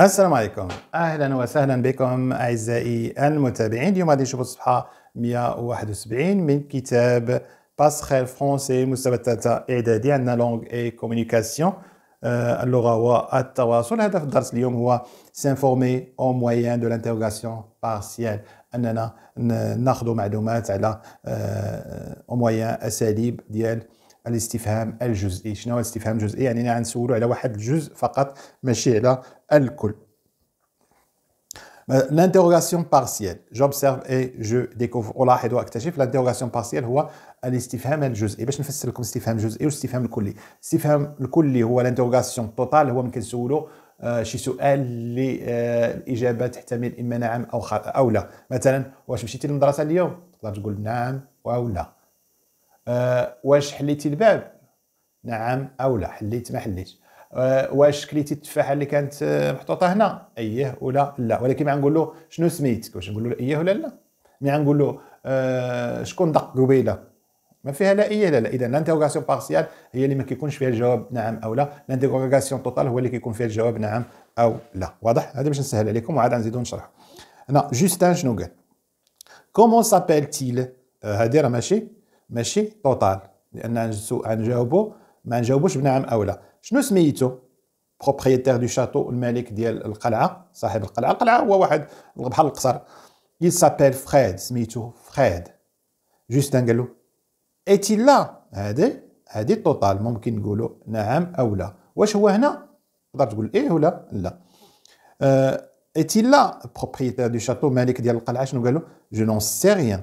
السلام عليكم اهلا وسهلا بكم اعزائي المتابعين اليوم غادي نشوفوا الصفحه 171 من كتاب باسخيل فرونسي مستوى الثالثه اعدادي عندنا لونغ اي كومونيكاسيون اللغه والتواصل هدف الدرس اليوم هو سانفورمي او موان دو لانتيغاسيون بارسيال اننا ناخذ معلومات على او آه، موان اساليب ديال الاستفهام الجزئي شنو هو الاستفهام الجزئي يعني غنسولو على واحد الجزء فقط ماشي على الكل L'interrogation partielle. J'observe et je découvre. ولاحظ oh وأكتشف. L'interrogation partielle هو الاستفهام الجزئي. باش نفسر لكم الاستفهام الجزئي والاستفهام الكلي. الاستفهام الكلي هو l'interrogation توتال هو ممكن نسولو آه شي سؤال اللي آه الإجابة تحتمل إما نعم أو أو لا. مثلا واش مشيتي للمدرسة اليوم؟ تقدر تقول نعم أو لا. آه، واش حليتي الباب نعم او لا حليت ما حليتش آه، واش كليتي التفاحه اللي كانت آه، محطوطه هنا اييه ولا لا ولكن ما نقول له شنو سميتك واش نقول له اييه ولا لا مي نقول له شكون دق قبيله ما فيها لا ايه لا لا اذا لانتيغاسيون بارسيال هي اللي ما كيكونش فيها الجواب نعم او لا لانتيغاسيون توتال هو اللي كيكون فيها الجواب نعم او لا واضح هذا باش نسهل عليكم وعاد نزيدو نشرح هنا جوستان شنو قال كومون سابيل تيل هادي راه ماشي ماشي توتال لان غنجاوبو ما نجاوبوش بنعم او لا شنو سميتو بروبريتير دو شاتو الملك ديال القلعه صاحب القلعه القلعه هو واحد بحال القصر il s'appelle فريد سميتو فريد جوستان قال له ايتيل لا هادي هادي توتال ممكن نقولوا نعم او لا واش هو هنا تقدر تقول ايه ولا لا اتي لا بروبريتير دو شاتو مالك ديال القلعه شنو قال له جو نون سي ريان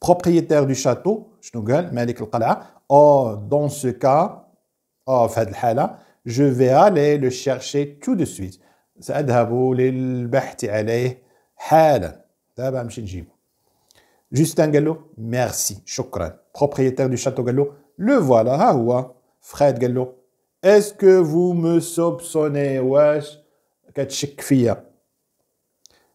Propriétaire du château, oh, dans ce cas, oh, je vais aller le chercher tout de suite. Justin Gallo, merci, choukran. Propriétaire du château Gallo, le voilà, Fred Gallo, est-ce que vous me soupçonnez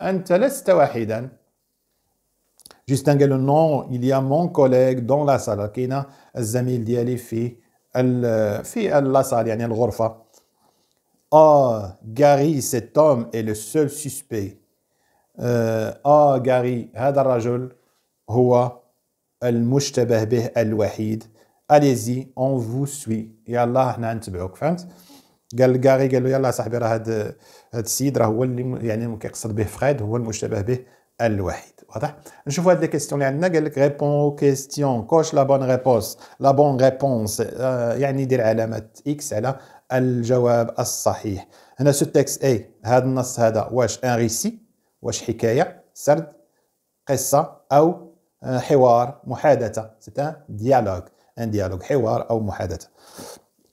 Antalesta wahidan. juste le nom, il y a mon collègue dans la salle. Kina, Zamil Diali fi fi la salle, yani al-ghurfa. Ah, oh, Gary, cet homme est le seul suspect. Ah, euh, oh, Gary, هذا الرجل هو المشتبه به الوحيد. Allez-y, on vous suit. Yallah, nan tbouk, fahmt? قال الكاغي قال له يلا صاحبي راه هذا السيد راه هو اللي يعني كيقصد به فريد هو المشتبه به الوحيد واضح نشوفوا هاد لي كيستيون اللي عندنا قال لك ريبون كيستيون كوش لا بون ريبونس لا بون ريبونس يعني دير علامه اكس على الجواب الصحيح هنا سو تكست اي هذا النص هذا واش ان ريسي واش حكايه سرد قصه او آه، حوار محادثه سيت ان ديالوج ان ديالوج حوار او محادثه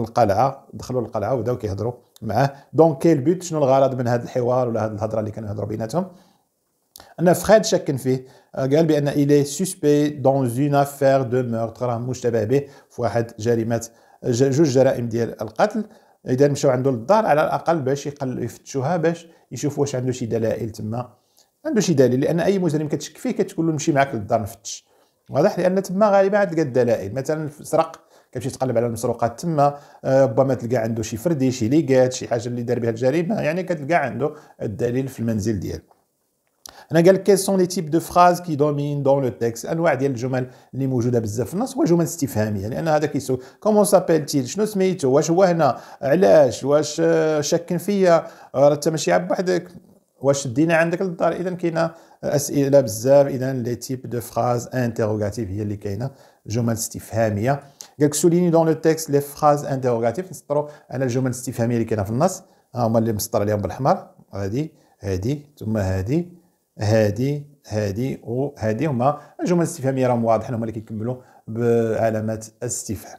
القلعه دخلوا للقلعه وبداو كيهضروا معاه دونك كاين البيت شنو الغرض من هذا الحوار ولا هذه الهضره اللي كانوا يهضروا بيناتهم ان فريد شاكن فيه آه، قال بان الي سوسبي دون اون افير دو مورت راه مشتبه به في واحد جريمه جوج جرائم ديال القتل اذا مشاو عنده للدار على الاقل باش يقل يفتشوها باش يشوفوا واش عنده شي دلائل تما عنده شي دليل لان اي مجرم كتشك فيه كتقول له نمشي معاك للدار نفتش واضح لان تما غالبا عاد تلقى الدلائل مثلا سرق كيمشي يتقلب على المسروقات تما آه، ربما تلقى عنده شي فردي شي ليغات شي حاجه اللي دار بها الجريمه يعني كتلقى عنده الدليل في المنزل ديالو هنا قال كيل سون لي تيب دو فراز كي دومين دون لو تيكست انواع ديال الجمل اللي موجوده بزاف في النص هو جمل استفهاميه لان يعني هذا كيسول كومون سابيل تيل شنو سميتو واش هو هنا علاش واش آه، شاكين فيا آه، راه انت ماشي عبد بوحدك واش دينا عندك للدار اذا كاينه اسئله بزاف اذا لي تيب دو فراز انتروغاتيف هي اللي كاينه جمل استفهاميه قالك سوليني دون لو تيكست لي فراز انتروغاتيف نسطرو على الجمل الاستفهاميه اللي كاينه في النص ها هما اللي مسطر عليهم بالاحمر هادي هادي ثم هادي هادي هادي وهادي هما الجمل الاستفهاميه راهم واضحين هما اللي كيكملوا بعلامات استفهام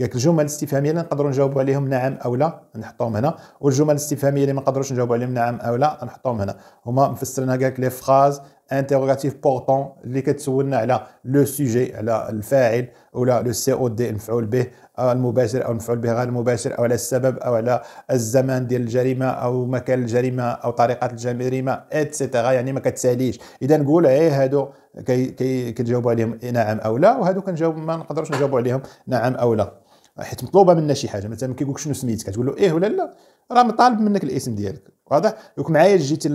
قالك الجمل الاستفهاميه اللي نقدروا نجاوبوا عليهم نعم او لا نحطوهم هنا والجمل الاستفهاميه اللي ما نقدروش نجاوبوا عليهم نعم او لا نحطوهم هنا هما مفسرينها قالك لي فراز انتيروغاتيف بورتون اللي كتسولنا على لو سوجي على الفاعل ولا لو سي او دي المفعول به المباشر او المفعول به غير المباشر او على السبب او على الزمان ديال الجريمه او مكان الجريمه او طريقه الجريمه اتسيتيرا يعني ما كتساليش اذا نقول ايه هادو كي كي كتجاوبوا عليهم نعم او لا وهادو كنجاوب ما نقدروش نجاوبوا عليهم نعم او لا حيت مطلوبه منا شي حاجه مثلا كيقول شنو سميتك كتقول له ايه ولا لا راه مطالب منك الاسم ديالك واضح دوك معايا جيتي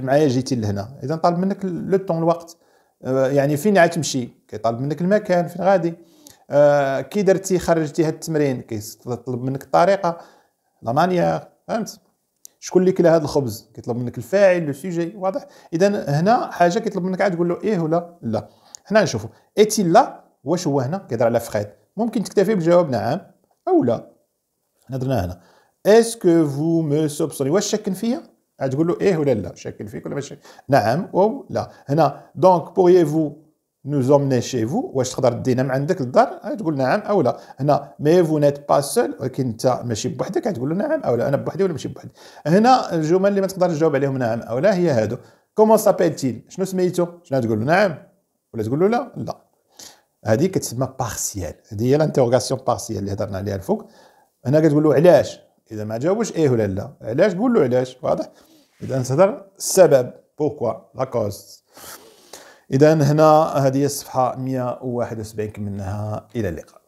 معايا جيتي لهنا اذا طالب منك لو طون الوقت آه، يعني فين غتمشي كيطالب منك المكان فين غادي آه، كي درتي خرجتي هاد التمرين كيطلب منك الطريقه لا مانيير فهمت شكون اللي كلا هذا الخبز كيطلب منك الفاعل لو سوجي واضح اذا هنا حاجه كيطلب منك عاد تقول له ايه ولا لا هنا نشوفوا ايتي لا واش هو هنا كيهضر على فخيد ممكن تكتفي بجواب نعم او لا حنا درنا هنا اسكو فو مو سوبسوني واش شاكن فيا تقول له ايه ولا لا شاكن فيك ولا ما شاكن نعم او لا هنا دونك بوغيي فو نو زومني شي فو واش تقدر دينا نعم من عندك للدار تقول نعم او لا هنا مي فو نيت با سول ولكن انت ماشي بوحدك تقول له نعم او لا انا بوحدي ولا ماشي بوحدي هنا الجمل اللي ما تقدرش تجاوب عليهم نعم او لا هي هادو كومون سابيل تيل شنو سميتو شنو تقول له نعم ولا تقول له لا لا هذه كتسمى بارسيال هذه هي الانتروغاسيون بارسيال اللي هضرنا عليها الفوق هنا كتقول له علاش اذا ما جاوبش ايه ولا لا علاش قول له علاش واضح اذا تهضر السبب بوكوا لا كوز اذا هنا هذه الصفحه 171 كملناها الى اللقاء